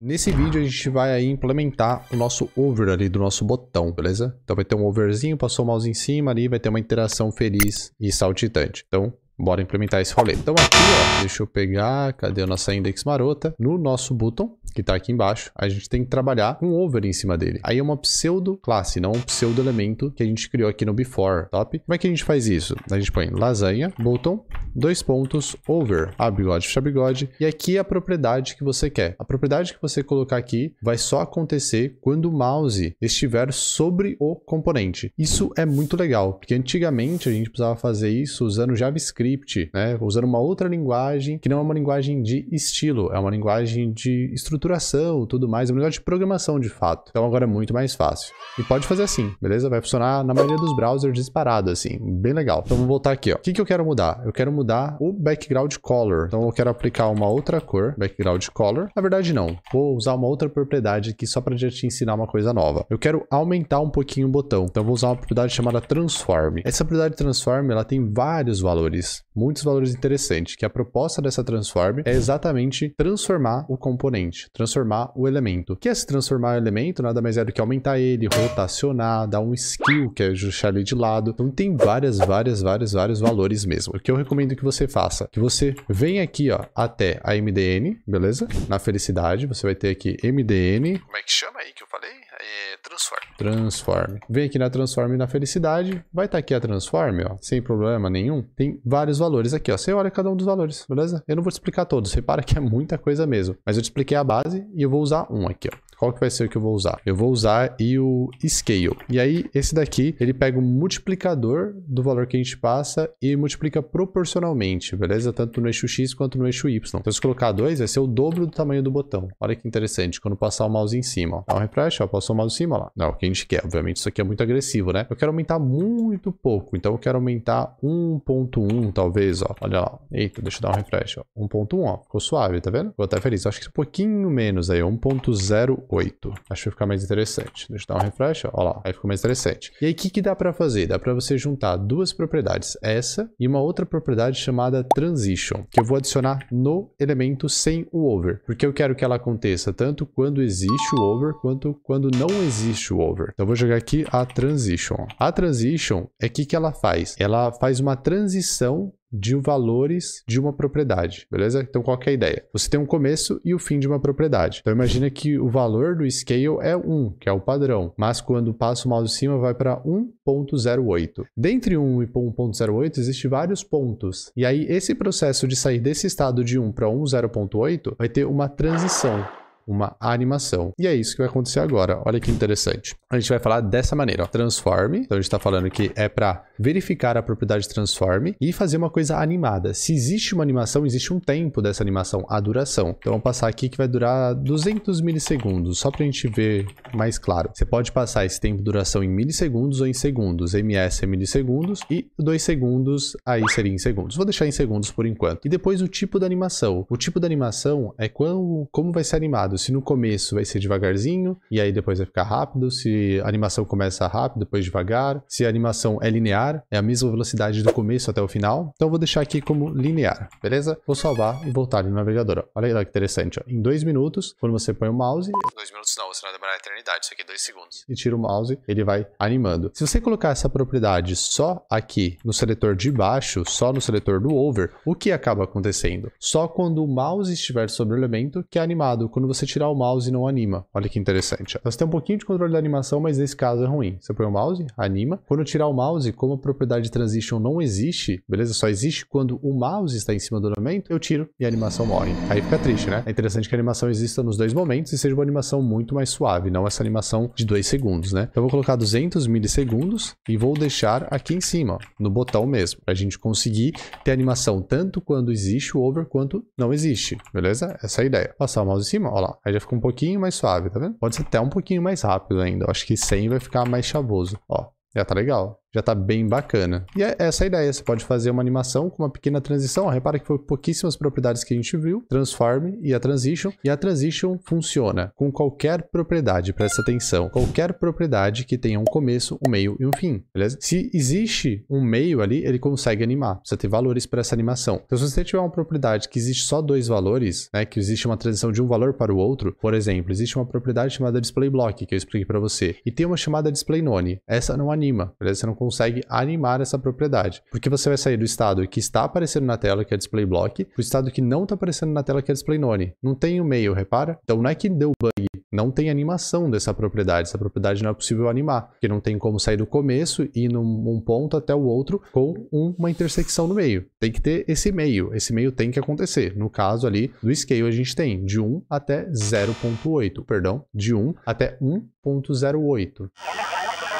Nesse vídeo a gente vai implementar o nosso over ali do nosso botão, beleza? Então vai ter um overzinho, passou o mouse em cima ali, vai ter uma interação feliz e saltitante. Então Bora implementar esse rolê. Então aqui, ó, deixa eu pegar, cadê a nossa index marota? No nosso button, que está aqui embaixo, a gente tem que trabalhar com um over em cima dele. Aí é uma pseudo classe, não um pseudo elemento que a gente criou aqui no before, top? Como é que a gente faz isso? A gente põe lasanha, button, dois pontos, over, abre bigode, fecha bigode, e aqui é a propriedade que você quer. A propriedade que você colocar aqui vai só acontecer quando o mouse estiver sobre o componente. Isso é muito legal, porque antigamente a gente precisava fazer isso usando JavaScript JavaScript, né? usando uma outra linguagem que não é uma linguagem de estilo, é uma linguagem de estruturação, tudo mais, é uma linguagem de programação de fato. Então agora é muito mais fácil. E pode fazer assim, beleza? Vai funcionar na maioria dos browsers disparado, assim, bem legal. Então vamos voltar aqui, ó. O que, que eu quero mudar? Eu quero mudar o background color. Então eu quero aplicar uma outra cor, background color. Na verdade não, vou usar uma outra propriedade aqui só para te ensinar uma coisa nova. Eu quero aumentar um pouquinho o botão. Então eu vou usar uma propriedade chamada transform. Essa propriedade transform, ela tem vários valores muitos valores interessantes, que a proposta dessa transform é exatamente transformar o componente, transformar o elemento. Que é se transformar o elemento nada mais é do que aumentar ele, rotacionar, dar um skill, que é ajustar ele de lado. Então tem várias, várias, várias, vários valores mesmo. O que eu recomendo que você faça, que você vem aqui, ó, até a MDN, beleza? Na felicidade, você vai ter aqui MDN. Como é que chama aí que eu falei? É, transform. Transform. Vem aqui na Transform na Felicidade. Vai estar tá aqui a Transform, ó. Sem problema nenhum. Tem vários valores aqui, ó. Você olha cada um dos valores, beleza? Eu não vou te explicar todos. Repara que é muita coisa mesmo. Mas eu te expliquei a base e eu vou usar um aqui, ó. Qual que vai ser o que eu vou usar? Eu vou usar e o scale. E aí, esse daqui, ele pega o um multiplicador do valor que a gente passa e multiplica proporcionalmente, beleza? Tanto no eixo X quanto no eixo Y. Então, se colocar 2, vai ser o dobro do tamanho do botão. Olha que interessante, quando passar o mouse em cima, ó. Dá um refresh, ó, passou o mouse em cima, ó lá. Não, é o que a gente quer, obviamente, isso aqui é muito agressivo, né? Eu quero aumentar muito pouco, então eu quero aumentar 1.1, talvez, ó. Olha lá, eita, deixa eu dar um refresh, ó. 1.1, ó, ficou suave, tá vendo? Ficou até feliz, acho que é um pouquinho menos aí, 1.01. 8. Acho que vai ficar mais interessante. Deixa eu dar um refresh, Olha lá, aí ficou mais interessante. E aí, o que, que dá para fazer? Dá para você juntar duas propriedades, essa e uma outra propriedade chamada transition, que eu vou adicionar no elemento sem o over, porque eu quero que ela aconteça tanto quando existe o over, quanto quando não existe o over. Então, eu vou jogar aqui a transition. A transition é o que, que ela faz? Ela faz uma transição de valores de uma propriedade, beleza? Então qual é a ideia? Você tem um começo e o fim de uma propriedade. Então imagina que o valor do scale é 1, que é o padrão, mas quando passa o mouse em cima vai para 1.08. Dentre 1 e 1.08 existe vários pontos. E aí esse processo de sair desse estado de 1 para 1.0.8 vai ter uma transição uma animação. E é isso que vai acontecer agora. Olha que interessante. A gente vai falar dessa maneira, ó. transform. Então a gente está falando que é para verificar a propriedade transform e fazer uma coisa animada. Se existe uma animação, existe um tempo dessa animação, a duração. Então vamos passar aqui que vai durar 200 milissegundos, só para a gente ver mais claro. Você pode passar esse tempo de duração em milissegundos ou em segundos. MS é milissegundos e 2 segundos aí seria em segundos. Vou deixar em segundos por enquanto. E depois o tipo da animação. O tipo da animação é quando, como vai ser animado. Se no começo vai ser devagarzinho e aí depois vai ficar rápido. Se a animação começa rápido, depois devagar. Se a animação é linear, linear, é a mesma velocidade do começo até o final. Então eu vou deixar aqui como linear, beleza? Vou salvar e voltar no navegador. Ó. Olha que interessante, ó. em dois minutos, quando você põe o mouse... Dois minutos não, você vai demorar a eternidade, isso aqui é dois segundos. E tira o mouse, ele vai animando. Se você colocar essa propriedade só aqui no seletor de baixo, só no seletor do over, o que acaba acontecendo? Só quando o mouse estiver sobre o elemento que é animado, quando você tirar o mouse não anima. Olha que interessante. Ó. você tem um pouquinho de controle da animação, mas nesse caso é ruim. Você põe o mouse, anima. Quando tirar o mouse, como propriedade transition não existe, beleza? Só existe quando o mouse está em cima do elemento, eu tiro e a animação morre. Aí fica triste, né? É interessante que a animação exista nos dois momentos e seja uma animação muito mais suave, não essa animação de 2 segundos, né? Então eu vou colocar 200 milissegundos e vou deixar aqui em cima, ó, no botão mesmo, para a gente conseguir ter animação tanto quando existe o over quanto não existe, beleza? Essa é a ideia. Passar o mouse em cima, ó lá, aí já ficou um pouquinho mais suave, tá vendo? Pode ser até um pouquinho mais rápido ainda, eu acho que 100 vai ficar mais chavoso, ó. Já tá legal já tá bem bacana. E é essa a ideia, você pode fazer uma animação com uma pequena transição, ó, repara que foi pouquíssimas propriedades que a gente viu, transform e a transition, e a transition funciona com qualquer propriedade, presta atenção, qualquer propriedade que tenha um começo, um meio e um fim, beleza? Se existe um meio ali, ele consegue animar, precisa ter valores para essa animação. Então se você tiver uma propriedade que existe só dois valores, né, que existe uma transição de um valor para o outro, por exemplo, existe uma propriedade chamada display block, que eu expliquei para você, e tem uma chamada display none, essa não anima, beleza? Você não consegue animar essa propriedade. Porque você vai sair do estado que está aparecendo na tela, que é display block, para o estado que não está aparecendo na tela, que é display none. Não tem o meio, repara? Então não é que deu bug, não tem animação dessa propriedade. Essa propriedade não é possível animar, porque não tem como sair do começo e ir num ponto até o outro com uma intersecção no meio. Tem que ter esse meio, esse meio tem que acontecer. No caso ali do scale a gente tem de 1 até 0.8, perdão, de 1 até 1.08.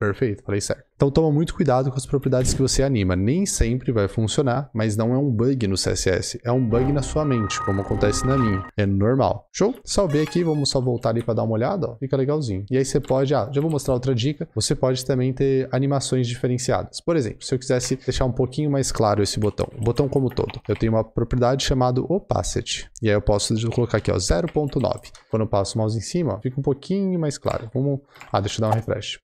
Perfeito, falei certo. Então toma muito cuidado com as propriedades que você anima. Nem sempre vai funcionar, mas não é um bug no CSS. É um bug na sua mente, como acontece na minha. É normal. Show? Salvei aqui, vamos só voltar ali para dar uma olhada. Ó. Fica legalzinho. E aí você pode... Ah, já vou mostrar outra dica. Você pode também ter animações diferenciadas. Por exemplo, se eu quisesse deixar um pouquinho mais claro esse botão. O botão como todo. Eu tenho uma propriedade chamada opacity. E aí eu posso colocar aqui, ó, 0.9. Quando eu passo o mouse em cima, ó, fica um pouquinho mais claro. Vamos... Ah, deixa eu dar um refresh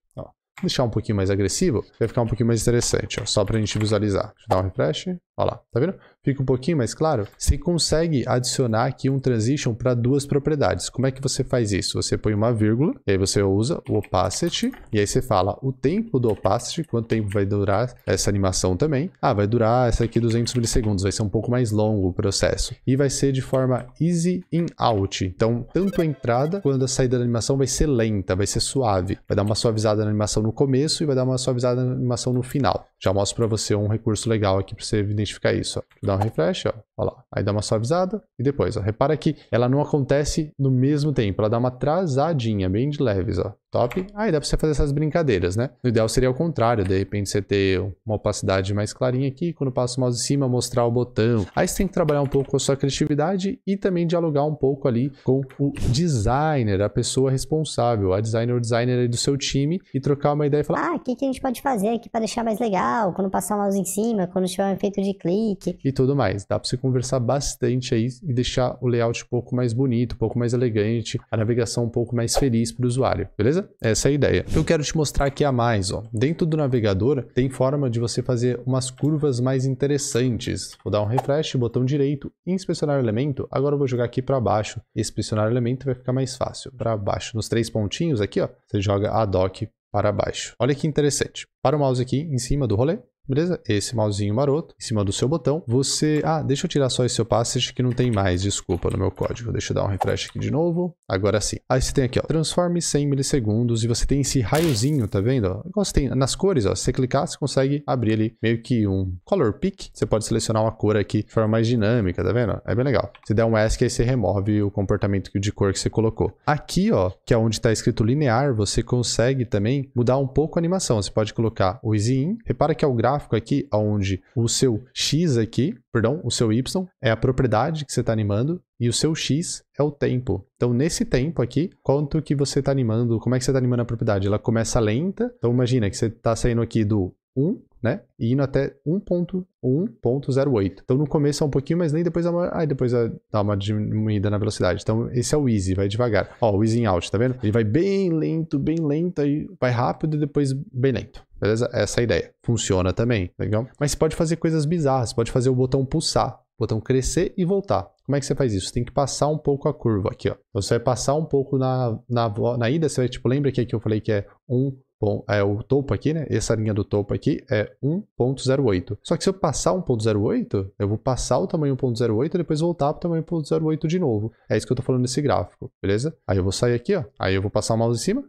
deixar um pouquinho mais agressivo, vai ficar um pouquinho mais interessante, ó, só pra gente visualizar. Deixa eu dar um refresh. Olha lá, tá vendo? Fica um pouquinho mais claro. Você consegue adicionar aqui um transition para duas propriedades. Como é que você faz isso? Você põe uma vírgula, e aí você usa o opacity, e aí você fala o tempo do opacity, quanto tempo vai durar essa animação também. Ah, vai durar essa aqui 200 milissegundos, vai ser um pouco mais longo o processo. E vai ser de forma easy in out. Então, tanto a entrada quanto a saída da animação vai ser lenta, vai ser suave. Vai dar uma suavizada na animação no começo e vai dar uma suavizada na animação no final. Já mostro para você um recurso legal aqui para você evidenciar ficar isso. Ó. Dá um refresh, ó. Olha lá. Aí dá uma suavizada e depois, ó. Repara que ela não acontece no mesmo tempo. Ela dá uma atrasadinha, bem de leves, ó top, aí dá para você fazer essas brincadeiras, né? O ideal seria o contrário, de repente você ter uma opacidade mais clarinha aqui, quando passa o mouse em cima, mostrar o botão. Aí você tem que trabalhar um pouco com a sua criatividade e também dialogar um pouco ali com o designer, a pessoa responsável, a designer ou designer do seu time e trocar uma ideia e falar: ah, o que, que a gente pode fazer aqui para deixar mais legal? Quando passar o mouse em cima, quando tiver um efeito de clique. E tudo mais. Dá para você conversar bastante aí e deixar o layout um pouco mais bonito, um pouco mais elegante, a navegação um pouco mais feliz para o usuário, beleza? beleza? Essa é a ideia. Eu quero te mostrar aqui a mais, ó. Dentro do navegador tem forma de você fazer umas curvas mais interessantes. Vou dar um refresh, botão direito, inspecionar elemento. Agora eu vou jogar aqui para baixo. Inspecionar elemento vai ficar mais fácil. Para baixo, nos três pontinhos aqui, ó, você joga a doc para baixo. Olha que interessante. Para o mouse aqui em cima do rolê, beleza? Esse mousezinho maroto em cima do seu botão. Você... Ah, deixa eu tirar só esse seu passage que não tem mais, desculpa, no meu código. Deixa eu dar um refresh aqui de novo. Agora sim. Aí você tem aqui, ó, transforme 100 milissegundos e você tem esse raiozinho, tá vendo? Igual você tem nas cores, ó. Se você clicar, você consegue abrir ali meio que um color pick. Você pode selecionar uma cor aqui de forma mais dinâmica, tá vendo? É bem legal. Você der um ESC, aí você remove o comportamento de cor que você colocou. Aqui, ó, que é onde está escrito linear, você consegue também mudar um pouco a animação. Você pode colocar o easy in. Repara que é o gráfico gráfico aqui, onde o seu x aqui, perdão, o seu y é a propriedade que você está animando e o seu x é o tempo. Então, nesse tempo aqui, quanto que você está animando, como é que você está animando a propriedade? Ela começa lenta, então imagina que você está saindo aqui do 1 né? E indo até 1.1.08. Então no começo é um pouquinho, mas nem depois dá uma, aí depois dá uma diminuída na velocidade. Então esse é o easy, vai devagar. Ó, o easy out, tá vendo? Ele vai bem lento, bem lento, aí vai rápido e depois bem lento. Beleza? É essa é a ideia. Funciona também, tá legal? Mas você pode fazer coisas bizarras, você pode fazer o botão pulsar, o botão crescer e voltar. Como é que você faz isso? Você tem que passar um pouco a curva aqui, ó. Você vai passar um pouco na, na, na ida, você vai, tipo, lembra que aqui eu falei que é 1 é o topo aqui, né? Essa linha do topo aqui é 1.08. Só que se eu passar 1.08, eu vou passar o tamanho 1.08 e depois voltar para o tamanho 1.08 de novo. É isso que eu estou falando nesse gráfico, beleza? Aí eu vou sair aqui, ó. Aí eu vou passar o mouse em cima,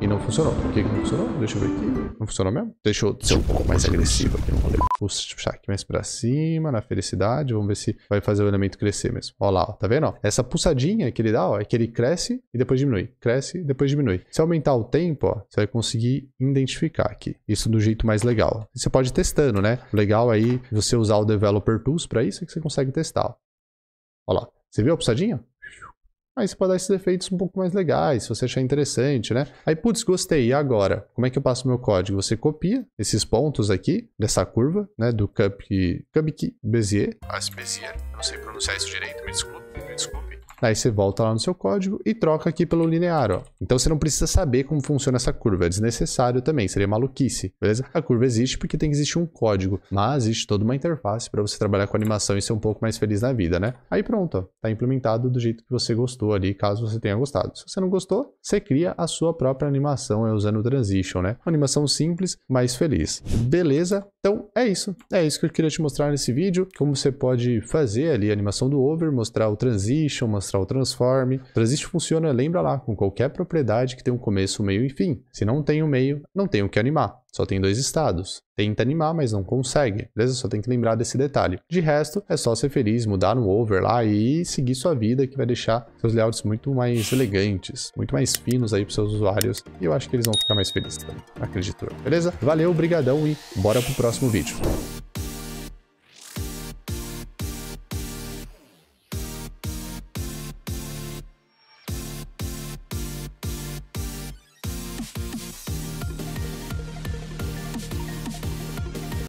e não funcionou. Por que, que não funcionou? Deixa eu ver aqui. Não funcionou mesmo? Deixa eu ser um pouco mais agressivo aqui no rolê. Puxa, deixa eu puxar aqui mais pra cima, na felicidade. Vamos ver se vai fazer o elemento crescer mesmo. Ó lá, ó. Tá vendo? Ó? Essa pulsadinha que ele dá, ó, é que ele cresce e depois diminui. Cresce e depois diminui. Se aumentar o tempo, ó, você vai conseguir identificar aqui. Isso do jeito mais legal. Você pode ir testando, né? O legal aí, você usar o Developer Tools pra isso, é que você consegue testar. Ó, ó lá. Você viu a pulsadinha? Aí você pode dar esses efeitos um pouco mais legais, se você achar interessante, né? Aí, putz, gostei, e agora? Como é que eu passo meu código? Você copia esses pontos aqui, dessa curva, né? Do Cup... Cubic Bezier. As Bezier, não sei pronunciar isso direito, me desculpe, me desculpe. Aí você volta lá no seu código e troca aqui pelo linear, ó. Então você não precisa saber como funciona essa curva, é desnecessário também, seria maluquice, beleza? A curva existe porque tem que existir um código, mas existe toda uma interface para você trabalhar com animação e ser um pouco mais feliz na vida, né? Aí pronto, ó, tá implementado do jeito que você gostou ali, caso você tenha gostado. Se você não gostou, você cria a sua própria animação é usando o transition, né? Uma animação simples, mas feliz. Beleza? Então é isso, é isso que eu queria te mostrar nesse vídeo, como você pode fazer ali a animação do over, mostrar o transition, mostrar o transform. O transition funciona, lembra lá, com qualquer propriedade que tem um começo, meio e fim. Se não tem o um meio, não tem o que animar. Só tem dois estados. Tenta animar, mas não consegue. Beleza? Só tem que lembrar desse detalhe. De resto, é só ser feliz, mudar no over lá e seguir sua vida, que vai deixar seus layouts muito mais elegantes, muito mais finos aí para seus usuários. E eu acho que eles vão ficar mais felizes também, acredito. Beleza? Valeu, brigadão e bora pro próximo vídeo.